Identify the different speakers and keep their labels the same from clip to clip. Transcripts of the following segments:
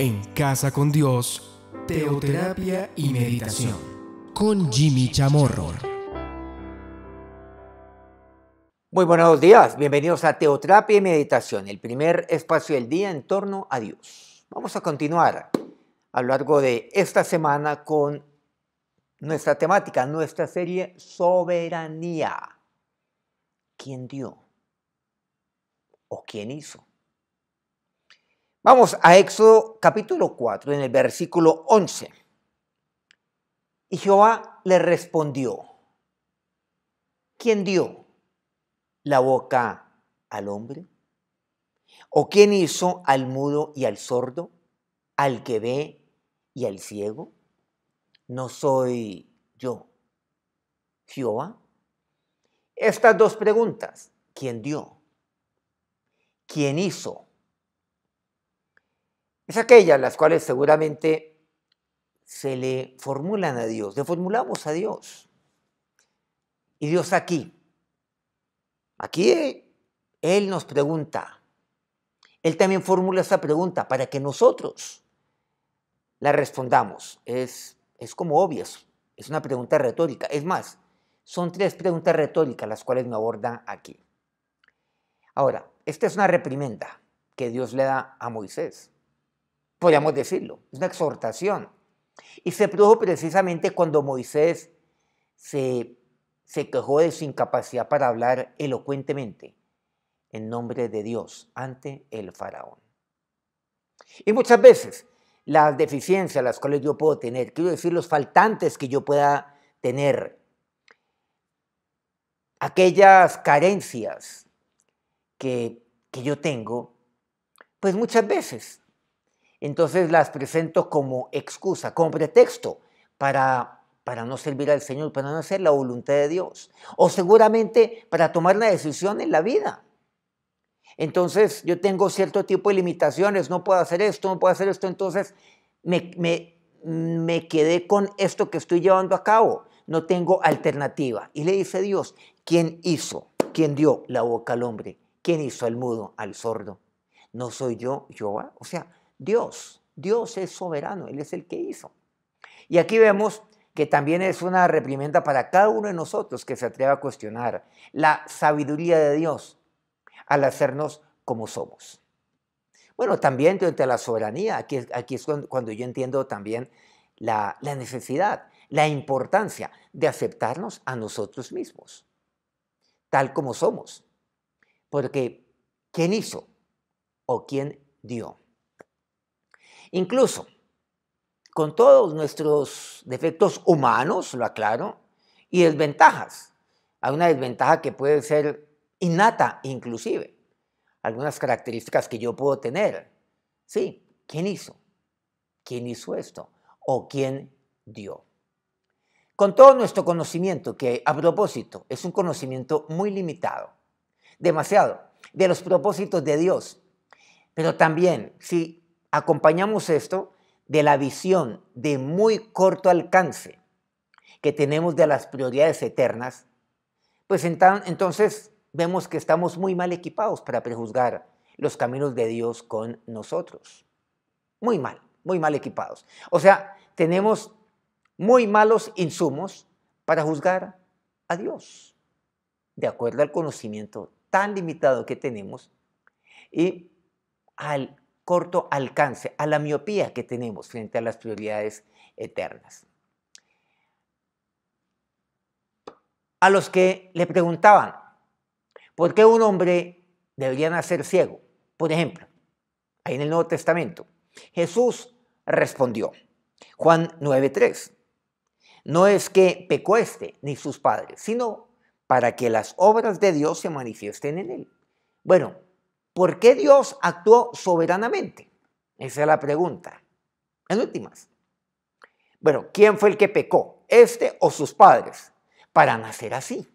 Speaker 1: en Casa con Dios, Teoterapia y Meditación, con Jimmy Chamorro. Muy buenos días, bienvenidos a Teoterapia y Meditación, el primer espacio del día en torno a Dios. Vamos a continuar a lo largo de esta semana con nuestra temática, nuestra serie Soberanía. ¿Quién dio? ¿O quién hizo? Vamos a Éxodo capítulo 4, en el versículo 11. Y Jehová le respondió, ¿quién dio la boca al hombre? ¿O quién hizo al mudo y al sordo, al que ve y al ciego? No soy yo, Jehová. Estas dos preguntas, ¿quién dio? ¿Quién hizo? es aquella las cuales seguramente se le formulan a Dios, le formulamos a Dios. Y Dios aquí, aquí eh, Él nos pregunta, Él también formula esa pregunta para que nosotros la respondamos. Es, es como obvio, es una pregunta retórica. Es más, son tres preguntas retóricas las cuales me abordan aquí. Ahora, esta es una reprimenda que Dios le da a Moisés podríamos decirlo, es una exhortación. Y se produjo precisamente cuando Moisés se, quejó de su incapacidad para hablar elocuentemente en nombre de Dios ante el faraón. Y muchas veces las deficiencias las cuales yo puedo tener, quiero decir los faltantes que yo pueda tener, aquellas carencias que yo tengo, pues muchas veces entonces las presento como excusa, como pretexto para, para no servir al Señor, para no hacer la voluntad de Dios. O seguramente para tomar una decisión en la vida. Entonces yo tengo cierto tipo de limitaciones, no puedo hacer esto, no puedo hacer esto, entonces me, me quedé con esto que estoy llevando a cabo, no tengo alternativa. Y le dice Dios, ¿quién hizo? ¿Quién dio la boca al hombre? ¿Quién hizo al mudo, al sordo? ¿No soy yo, Jehová? O sea, Dios. Dios es soberano, Él es el que hizo. Y aquí vemos que también es una reprimenda para cada uno de nosotros que se atreva a cuestionar la sabiduría de Dios al hacernos como somos. Bueno, también durante la soberanía, aquí, es cuando, yo entiendo también la necesidad, la importancia de aceptarnos a nosotros mismos, tal como somos. Porque, ¿quién hizo o quién dio? Incluso, con todos nuestros defectos humanos, lo aclaro, y desventajas. Hay una desventaja que puede ser innata inclusive. Algunas características que yo puedo tener. Sí, ¿quién hizo? ¿Quién hizo esto? ¿O quién dio? Con todo nuestro conocimiento, que a propósito es un conocimiento muy limitado, demasiado, de los propósitos de Dios. Pero también, si acompañamos esto de la visión de muy corto alcance que tenemos de las prioridades eternas, pues entonces vemos que estamos muy mal equipados para prejuzgar los caminos de Dios con nosotros. Muy mal, muy mal equipados. O sea, tenemos muy malos insumos para juzgar a Dios, de acuerdo al conocimiento tan limitado que tenemos y al corto alcance, a la miopía que tenemos frente a las prioridades eternas. A los que le preguntaban, ¿por qué un hombre debería nacer ciego? Por ejemplo, ahí en el Nuevo Testamento, Jesús respondió, Juan 9:3, no es que pecó este ni sus padres, sino para que las obras de Dios se manifiesten en él. Bueno, ¿Por qué Dios actuó soberanamente? Esa es la pregunta. En últimas. Bueno, ¿quién fue el que pecó? ¿Este o sus padres? Para nacer así.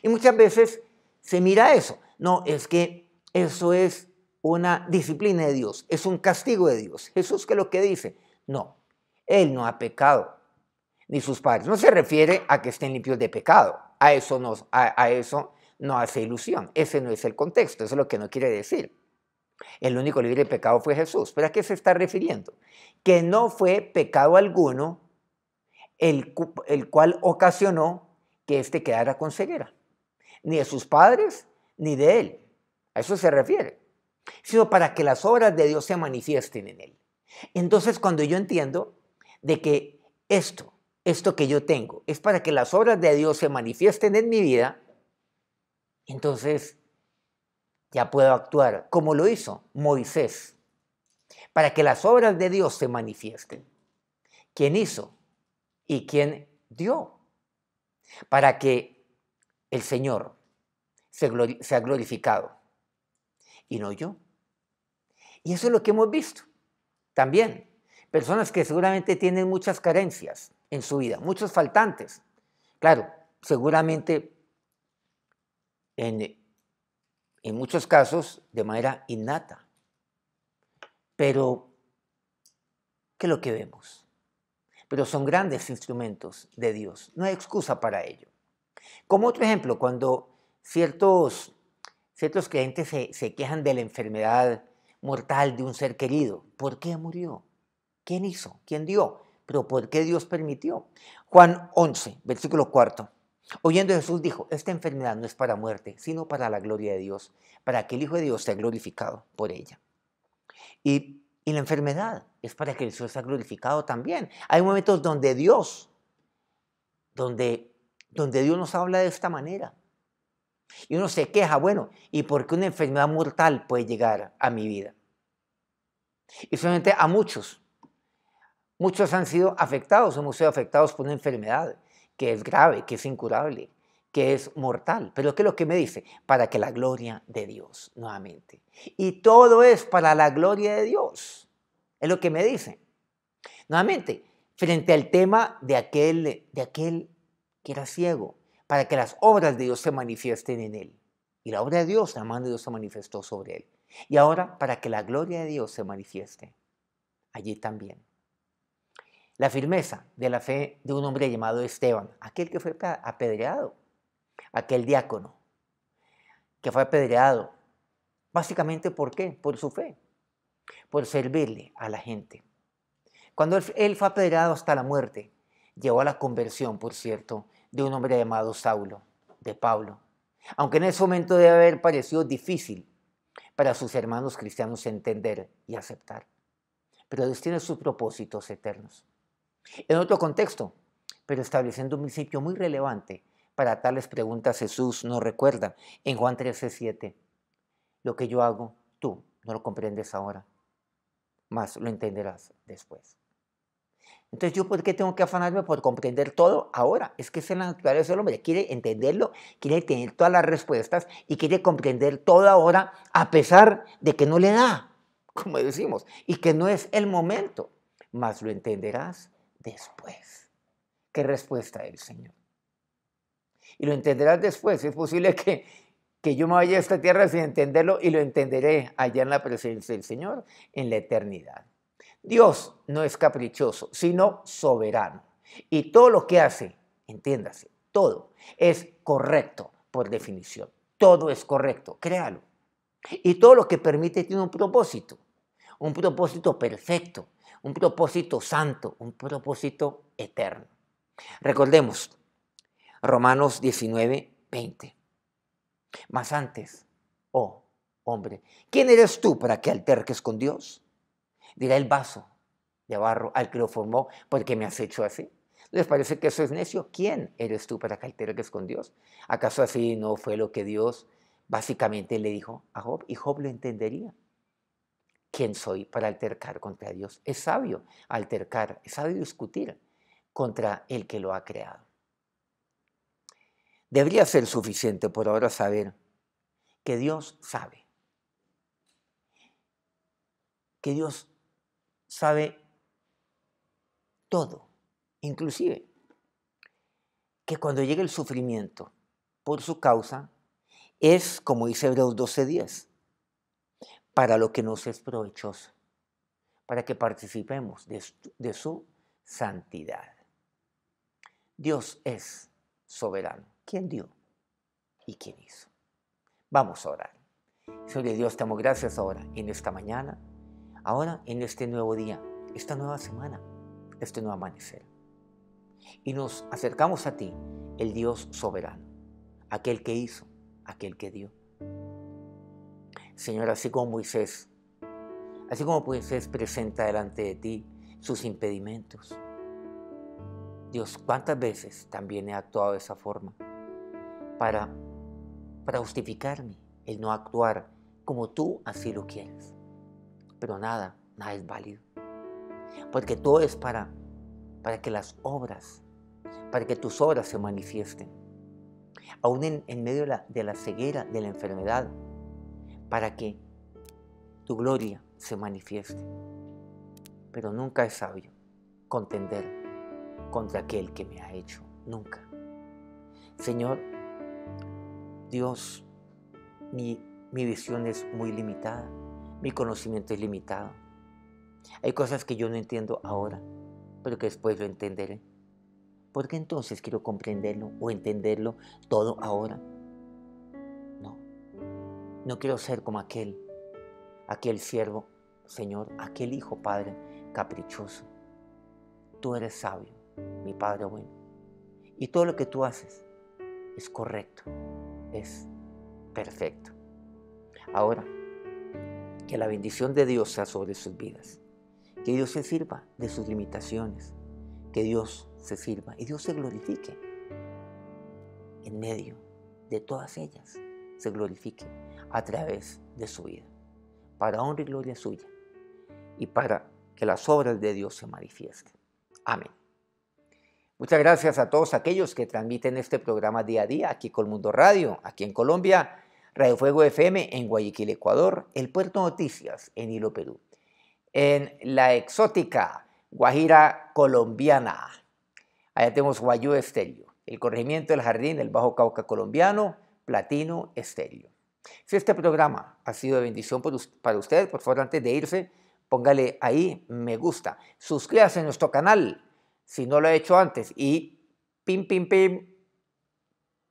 Speaker 1: Y muchas veces se mira eso. No, es que eso es una disciplina de Dios, es un castigo de Dios. Jesús, ¿qué es lo que dice? No, Él no ha pecado, ni sus padres. No se refiere a que estén limpios de pecado. A eso, no. a eso no hace ilusión. Ese no es el contexto, eso es lo que no quiere decir. El único libre de pecado fue Jesús. ¿Pero a qué se está refiriendo? Que no fue pecado alguno el, el cual ocasionó que éste quedara con ceguera. Ni de sus padres, ni de él. A eso se refiere. Sino para que las obras de Dios se manifiesten en él. Entonces cuando yo entiendo de que esto, esto que yo tengo, es para que las obras de Dios se manifiesten en mi vida, entonces ya puedo actuar como lo hizo Moisés, para que las obras de Dios se manifiesten. ¿Quién hizo y quién dio? Para que el Señor sea glorificado y no yo. Y eso es lo que hemos visto también. Personas que seguramente tienen muchas carencias en su vida, muchos faltantes. Claro, seguramente en, muchos casos de manera innata. Pero, ¿qué es lo que vemos? Pero son grandes instrumentos de Dios. No hay excusa para ello. Como otro ejemplo, cuando ciertos, ciertos creyentes se, se quejan de la enfermedad mortal de un ser querido, ¿por qué murió? ¿Quién hizo? ¿Quién dio? Pero ¿por qué Dios permitió? Juan 11, versículo 4. Oyendo Jesús dijo, esta enfermedad no es para muerte, sino para la gloria de Dios, para que el Hijo de Dios sea glorificado por ella. Y, y la enfermedad es para que el Señor sea glorificado también. Hay momentos donde Dios, donde, donde Dios nos habla de esta manera. Y uno se queja, bueno, ¿y por qué una enfermedad mortal puede llegar a mi vida? Y solamente a muchos. Muchos han sido afectados, hemos sido afectados por una enfermedad que es grave, que es incurable, que es mortal. Pero ¿qué es lo que me dice? Para que la gloria de Dios, nuevamente. Y todo es para la gloria de Dios. Es lo que me dice. Nuevamente, frente al tema de aquel, de aquel que era ciego, para que las obras de Dios se manifiesten en él. Y la obra de Dios, la mano de Dios se manifestó sobre él. Y ahora, para que la gloria de Dios se manifieste allí también. La firmeza de la fe de un hombre llamado Esteban, aquel que fue apedreado, aquel diácono, que fue apedreado, básicamente por qué? Por su fe, por servirle a la gente. Cuando él fue apedreado hasta la muerte, llevó a la conversión, por cierto, de un hombre llamado Saulo, de Pablo. Aunque en ese momento debe haber parecido difícil para sus hermanos cristianos entender y aceptar. Pero Dios tiene sus propósitos eternos. En otro contexto, pero estableciendo un principio muy relevante para tales preguntas, Jesús nos recuerda en Juan 13:7. lo que yo hago, tú no lo comprendes ahora, más lo entenderás después. Entonces, ¿yo por qué tengo que afanarme por comprender todo ahora? Es que es la naturaleza del hombre, quiere entenderlo, quiere tener todas las respuestas y quiere comprender todo ahora a pesar de que no le da, como decimos, y que no es el momento, más lo entenderás después. ¿Qué respuesta del Señor? Y lo entenderás después. Es posible que, que yo me vaya a esta tierra sin entenderlo y lo entenderé allá en la presencia del Señor, en la eternidad. Dios no es caprichoso, sino soberano. Y todo lo que hace, entiéndase, todo es correcto por definición. Todo es correcto, créalo. Y todo lo que permite tiene un propósito, un propósito perfecto un propósito santo, un propósito eterno. Recordemos Romanos 19, 20. Más antes, oh hombre, ¿quién eres tú para que alterques con Dios? Dirá el vaso de barro al que lo formó, porque me has hecho así. ¿Les parece que eso es necio? ¿Quién eres tú para que alterques con Dios? ¿Acaso así no fue lo que Dios básicamente le dijo a Job? Y Job lo entendería. ¿quién soy para altercar contra Dios? Es sabio altercar, es sabio discutir contra el que lo ha creado. Debería ser suficiente por ahora saber que Dios sabe, que Dios sabe todo, inclusive que cuando llega el sufrimiento por su causa, es, como dice Hebreos 12:10, para lo que nos es provechoso, para que participemos de, su santidad. Dios es soberano. ¿Quién dio y quién hizo? Vamos a orar. Señor Dios, te damos gracias ahora, en esta mañana, ahora en este nuevo día, esta nueva semana, este nuevo amanecer. Y nos acercamos a ti, el Dios soberano, aquel que hizo, aquel que dio, Señor, así como Moisés, así como Moisés presenta delante de ti sus impedimentos. Dios, ¿cuántas veces también he actuado de esa forma? Para, para justificarme el no actuar como tú así lo quieres. Pero nada, nada es válido. Porque todo es para, para que las obras, para que tus obras se manifiesten. Aún en, medio de la ceguera, de la enfermedad, para que tu gloria se manifieste. Pero nunca es sabio contender contra aquel que me ha hecho, nunca. Señor, Dios, mi, visión es muy limitada, mi conocimiento es limitado. Hay cosas que yo no entiendo ahora, pero que después lo entenderé. ¿Por qué entonces quiero comprenderlo o entenderlo todo ahora? No quiero ser como aquel, aquel siervo, Señor, aquel hijo, Padre, caprichoso. Tú eres sabio, mi Padre bueno. Y todo lo que tú haces es correcto, es perfecto. Ahora, que la bendición de Dios sea sobre sus vidas. Que Dios se sirva de sus limitaciones. Que Dios se sirva y Dios se glorifique en medio de todas ellas. Se glorifique a través de su vida, para honra y gloria suya y para que las obras de Dios se manifiesten. Amén. Muchas gracias a todos aquellos que transmiten este programa día a día aquí con Mundo Radio, aquí en Colombia, Radio Fuego FM en Guayaquil, Ecuador, El Puerto Noticias en Hilo, Perú, en la exótica Guajira colombiana. Allá tenemos Guayú Estelio, el corregimiento del jardín del Bajo Cauca colombiano, Platino Estéreo. Si este programa ha sido de bendición para usted, por favor, antes de irse, póngale ahí me gusta. Suscríbase a nuestro canal si no lo ha hecho antes y pim, pim, pim,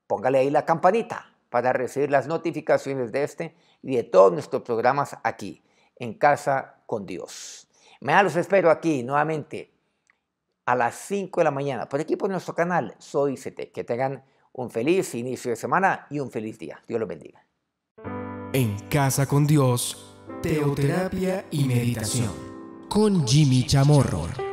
Speaker 1: póngale ahí la campanita para recibir las notificaciones de este y de todos nuestros programas aquí, en casa con Dios. Me los espero aquí nuevamente a las 5 de la mañana por aquí por nuestro canal Soy CT. Que tengan un feliz inicio de semana y un feliz día. Dios los bendiga en Casa con Dios, Teoterapia y Meditación. Con Jimmy Chamorro.